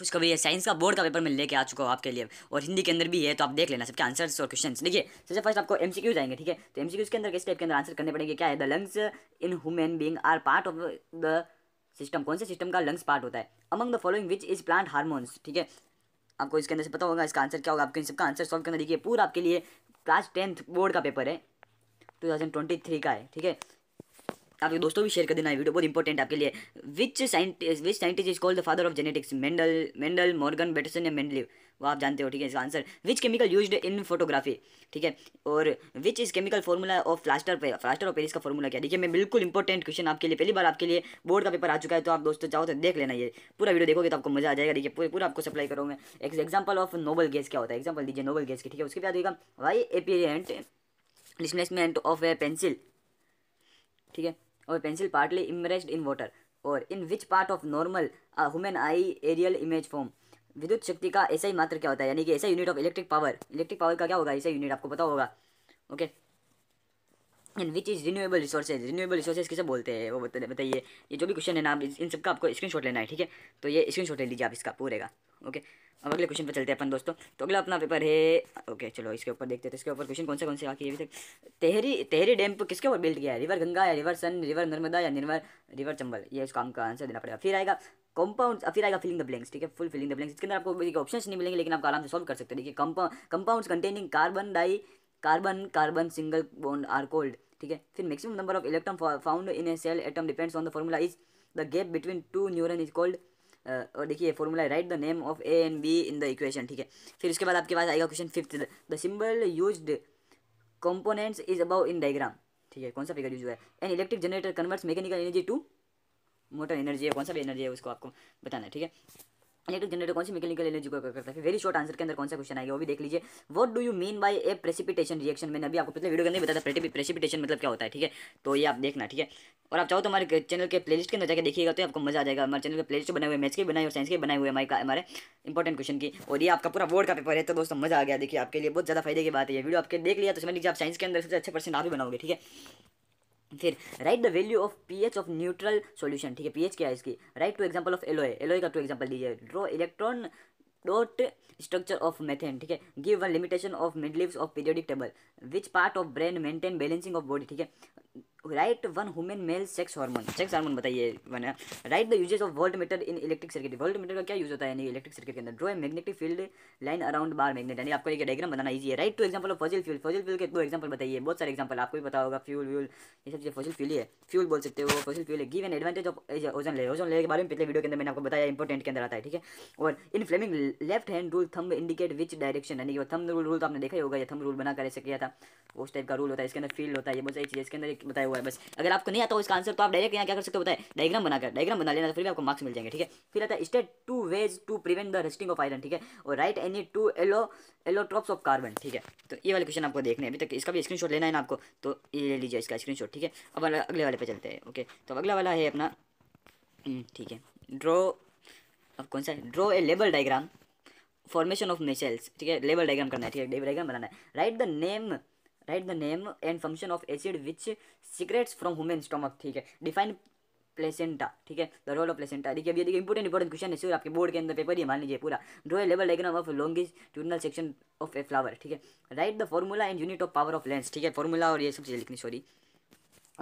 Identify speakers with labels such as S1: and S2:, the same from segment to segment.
S1: कुछ कभी साइंस का बोर्ड का पेपर मैं लेके आ चुका हूँ आपके लिए और हिंदी के अंदर भी है तो आप देख लेना सबके आंसर्स और क्वेश्चन देखिए सबसे फर्स्ट आपको एम आएंगे ठीक है तो एम के अंदर किस टाइप के अंदर आंसर करने पड़ेंगे क्या है the lungs in human being are part of the system कौन से सिस्टम का लंग्स पार्ट होता है among the following which is plant hormones ठीक है आपको इसके अंदर से पता होगा इसका आंसर क्या होगा आपके इन सबका आंसर सॉल्व करना देखिए पूरा आपके लिए क्लास टेंथ बोर्ड का पेपर है 2023 का है ठीक है आपके दोस्तों भी शेयर कर देना वीडियो बहुत इंपॉर्टेंट आपके लिए which scientist which scientist is called the father of genetics Mendel Mendel Morgan Bateson या मेंडलिव वो आप जानते हो ठीक है इसका answer which chemical use in photography ठीक है और which is chemical formula of plaster पे फ्लास्टर ऑफ पेरिस का फॉर्मूला क्या देखिए मैं बिल्कुल इंपॉर्टेंट क्वेश्चन आपके लिए पहली बार आपके लिए बोर्ड का पेपर आ चुका है तो आप दोस्तों चाहो तो देख लेना ये पूरा वीडियो देखोगे तो आपको मजा आ जाएगा देखिए पूरा पूरा आपको सप्लाई करूँ मैं एग्जाम्पल ऑफ नोबल गैस क्या होता है एग्जाम्पल दीजिए नोबल गैस की ठीक है उसके बाद देखा why apparent displacement of a pencil ठीक है और pencil partly immersed in water और in which part of normal human eye aerial image form विद्युत शक्ति का ऐसा ही मात्र क्या होता है यानी कि ऐसा unit of electric power electric power का क्या होगा ऐसा यूनिट आपको पता होगा okay and which is renewable resources renewable resources किसे बोलते हैं वो बताइए ये जो भी क्वेश्चन है ना आप इन सबका आपको शॉट लेना है ठीक है तो ये शॉट ले लीजिए आप इसका पूरेगा ओके अब अगले क्वेश्चन पर चलते हैं अपन दोस्तों तो अगला अपना पेपर है ओके चलो इसके ऊपर देखते हैं तो इसके ऊपर क्वेश्चन कौन से कौन से आके अभी तक तेहरी तेहरी डैम पर किसके ऊपर बिल्ड किया है रिवर गंगा या रिवर सन रिवर नर्मदा या निर्वर रिवर चंबल ये उस काम का आंसर देना पड़ेगा फिर आएगा कंपाउंड फिर आएगा फिलिंग द ब्लैंक्स ठीक है फुल फिलिंग द ब्लैंक्स इसके अंदर आपको ऑप्शन नहीं मिलेंगे लेकिन आप आराम से सॉल्व कर सकते हैं देखिए compound containing carbon di carbon carbon single bond are called ठीक है फिर maximum number of electron found in a shell atom depends on the formula is the gap between two neuron is called और देखिए formula write the name of A and B in the equation ठीक है फिर उसके बाद आपके पास आएगा question fifth the symbol use components is above in diagram ठीक है कौन सा फिगर यूज हुआ है an electric generator converts mechanical energy to motor energy है कौन सा भी एनर्जी है उसको आपको बताना है ठीक है इलेक्ट्रिक जनरेटर कौन सी मैकेनिकल एनर्जी को करता है वेरी शॉर्ट आंसर के अंदर कौन सा क्वेश्चन आएगा वो भी देख लीजिए what do you mean by a precipitation reaction मैंने अभी आपको पिछले वीडियो के अंदर बताया था प्रेसिपिटेशन मतलब क्या होता है ठीक है तो ये आप देखना ठीक है और आप चाहो तो हमारे चैनल के प्लेलिस्ट के अंदर जाकर देखिएगा तो आपको मजा आ जाएगा हमारे चैनल के प्लेलिस्ट बनाए हुए मैथ्स के बनाए हुए साइंस के बनाए हुए हमारे हमारे इंपॉर्टेंट क्वेश्चन की और ये आपका पूरा बोर्ड का पेपर है तो दोस्तों मजा आ गया देखिए आपके लिए बहुत ज़्यादा फायदे की बात है ये वीडियो आपके देख लिया तो समझ लीजिए आप साइंस के अंदर सबसे अच्छे परसेंट आप ही बनाओगे ठीक है फिर write the value of pH of neutral solution ठीक है पीएच क्या है इसकी write two example of alloy alloy का टू एग्जांपल दीजिए draw electron dot structure of methane ठीक है give one limitation of Mendeleev's of periodic table which part of brain maintain balancing of body ठीक है write one human male sex hormone sex hormone बताइए one write the uses of world metre in electric circuit voltmeter का क्या use होता है यानी electric circuit के अंदर draw magnetic field line around bar magnet यानी आपको एक डायग्राम बनाना इजी है write two example of fossil fuel fossil fuel के दो एग्जाम्पल बताइए बहुत सारे एग्जाम्पल आपको भी पता होगा फ्यूल व्यूल ये सब चीज़ें फजिल फ्यूल है फ्यूल बोल सकते हो फजिल फ्यूल है give an advantage of ozone lay ozone layer के बारे में पिछले वीडियो के अंदर मैंने आपको बताया इंपॉर्टेंट के अंदर आता है ठीक है और in Fleming left hand rule thumb indicate which direction यानी कि थम रूल रूल तो आपने देखा ही होगा या थम रूल बना कर ऐसे किया था उस टाइप का रूल होता है इसके अंदर फील्ड होता है ये बहुत सारी चीज इसके अंदर बताया हुआ है बस अगर आपको नहीं आता हो इसका आंसर तो आप डायरेक्ट यहाँ क्या कर सकते हो बताए डायग्राम बनाकर डायग्राम बना लेना तो फिर भी आपको मार्क्स मिल जाएंगे ठीक है फिर आता है state two ways to prevent the rusting of iron ठीक है और write any two allo allotropes of carbon ठीक है तो ये वाले क्वेश्चन आपको देखने अभी तक इसका भी स्क्रीनशॉट लेना है ना आपको तो ये ले लीजिए इसका स्क्रीनशॉट ठीक है अब अगले वाले पे चलते हैं ओके तो अगला वाला है अपना हम्म, ठीक है ड्रो अब कौन सा है draw a label diagram formation of micelles ठीक है लेबल डायग्राम करना है ठीक है लेबल डायग्राम बनाना है write the name write the name and function of acid which secretes from human stomach ठीक है डिफाइन प्लेसेंटा ठीक है द रोल ऑफ प्लेसेंटा देखिए अभी देखिए इंपॉर्टेंट इंपॉर्टेंट क्वेश्चन है सिर्फ आपके बोर्ड के अंदर पेपर ही मान लीजिए पूरा ड्रो ए लेवल diagram of longitudinal section of a flower ठीक है write the formula and unit of power of lens ठीक है फॉर्मूला और ये सब चीज़ें लिखनी सॉरी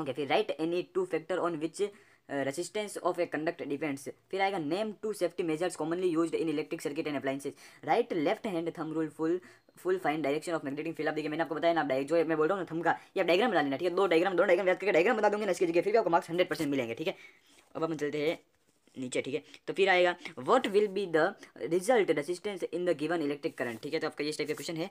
S1: ओके फिर write any two factor on which resistance of a conduct depends फिर आएगा name two safety measures commonly use in electric circuit and appliances write left hand thumb rule full full find direction of magnetic field आप देखिए मैंने आपको बताया ना आप direct जो मैं बोल रहा हूँ थम का या आप डायग्राम बना लेना ठीक है दो डायग्राम दो डायग्राम याद करके डायग्राम बता दूंगे ना फिर भी आपको मार्क्स हंड्रेड परसेंट मिलेंगे ठीक है अब हम चलते हैं नीचे ठीक है तो फिर आएगा what will be the result resistance in the given electric current ठीक है तो आपका ये टाइप का क्वेश्चन है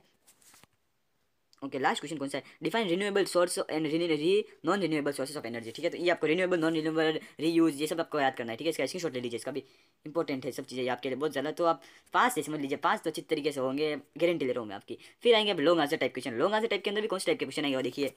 S1: ओके लास्ट क्वेश्चन कौन सा है define renewable source and re non renewable sources of energy ठीक है तो ये आपको रिन्यूएबल नॉन रिन्यूएबल रीयूज ये सब आपको याद करना है ठीक है इसका शॉट ले लीजिए इसका भी इंपॉर्टेंट है सब चीज़ें आपके लिए बहुत ज़्यादा तो आप पास से समझ लीजिए पास तो अच्छी तरीके से होंगे गारंटी ले रहा हूँ मैं आपकी फिर आएंगे आप long answer type question long answer type के अंदर भी कौन से टाइप के क्वेश्चन आएंगे देखिए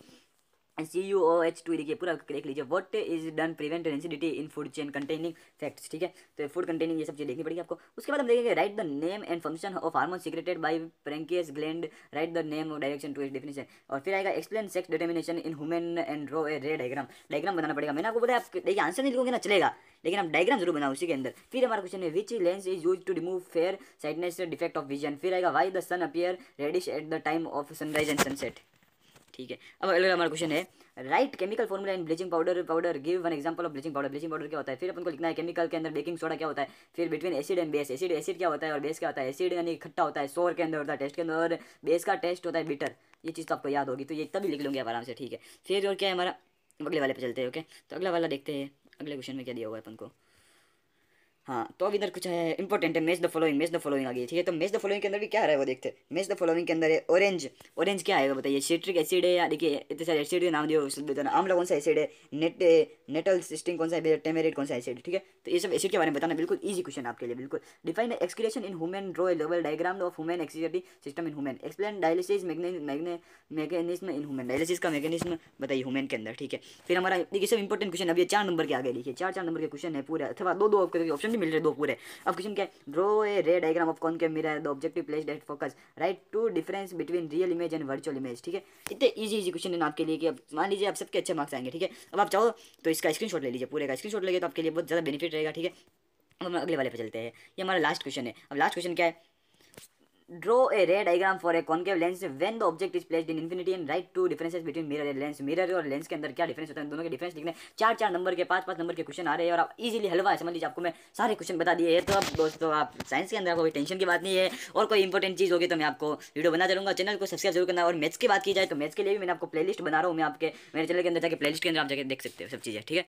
S1: C U O H two देखिए पूरा देख लीजिए what is done prevent rancidity in food chain containing fats ठीक है तो फूड कंटेनिंग ये सब चीज़ देखनी पड़ेगी आपको उसके बाद हम देखेंगे write the name and function of hormone secreted by pancreas gland write the name और डायरेक्शन टू इट डिफिनेशन और फिर आएगा explain sex determination in human and draw a ray diagram diagram बनाना पड़ेगा मैंने आपको बताया आप देखिए आंसर नहीं लिखोगे ना चलेगा लेकिन आप डायग्राम जरूर बनाओ उसी के अंदर फिर हमारा क्वेश्चन है which lens is use to remove far sightedness defect of vision फिर आएगा why the sun appear reddish at the time of sunrise and sunset ठीक है अब अगला हमारा क्वेश्चन है write chemical formula in bleaching powder powder give one example of bleaching powder bleaching powder क्या होता है फिर अपन को लिखना है केमिकल के अंदर बेकिंग सोडा क्या होता है फिर between acid and base acid acid क्या होता है और बेस क्या होता है एसिड यानी खट्टा होता है सोर के अंदर होता है टेस्ट के अंदर और बेस का टेस्ट होता है बिटर ये चीज़ तो आपको याद होगी तो ये तभी लिख लूँगी आराम से ठीक है फिर और क्या है हमारा अगले वाले पे चलते हैं ओके तो अगला वाला देखते हैं अगले क्वेश्चन में क्या दिया हुआ है अपन को हाँ तो अब इधर कुछ है इंपॉर्टेंट है match the following match the following आ गई ठीक है तो मैच द फॉलोइंग के अंदर भी क्या है वो देखते मेज द फॉलोइंग के अंदर है ऑरेंज ऑरेंज क्या आएगा बताइए सिट्रिक एसिड है या देखिए इतने सारे एसिड के नाम दिए बताना आमला कौन सा एसिड है नेट नेटल सिस्टिंग कौन सा टेमेरेट कौन सा एसिड ठीक है तो ये सब एसिड के बारे में बताना बिल्कुल ईजी क्वेश्चन आपके लिए बिल्कुल define excretion in human draw लेवल diagram of human excretory system in human explain dialysis mechanism in human dialysis का मैगनिज्म बताइए हुमन के अंदर ठीक है फिर हमारा देखिए सब इंपॉर्टेंट क्वेश्चन अभी चार नंबर के आगे लिखिए चार चार नंबर के क्वेश्चन है पूरा अथवा दो दो आपके ऑप्शन तो मिल रहे दो पूरे अब क्वेश्चन क्या है draw A ray diagram of concave mirror the objective place at focus write two difference between real image and virtual image ठीक है इतने ईजी ईजी क्वेश्चन है आपके लिए कि अब मान लीजिए आप सबके अच्छे मार्क्स आएंगे ठीक है अब आप चाहो तो इसका स्क्रीन ले लीजिए पूरे का स्क्रीन लेंगे तो आपके लिए बहुत ज़्यादा बेनिफिट रहेगा ठीक है अब हम अगले वाले पे चलते हैं ये हमारा लास्ट क्वेश्चन है अब लास्ट क्वेश्चन क्या है Draw a ray diagram for a concave lens when the object is placed in infinity and write two differences between mirror and lens. Mirror और लेंस के अंदर क्या डिफरेंस होता है दोनों के डिफरेंस लिखने चार चार नंबर के पाँच पांच नंबर के क्वेश्चन आ रहे हैं और आप इजीली हलवा समझ लीजिए आपको मैं सारे क्वेश्चन बता दिए हैं तो आप दोस्तों आप साइंस के अंदर कोई टेंशन की बात नहीं है और कोई इंपॉर्टेंट चीज़ होगी तो मैं आपको वीडियो बना चलूंगा चैनल को सब्सक्राइब जरूर करना और मैथ्स की बात की जाए तो मैथ्स के लिए भी मैंने आपको प्लेलिस्ट बना रहा हूँ मैं आपके मेरे चैनल के अंदर जाकर प्लेलिस्ट के अंदर आप जाकर देख सकते हो सब चीज़ें ठीक है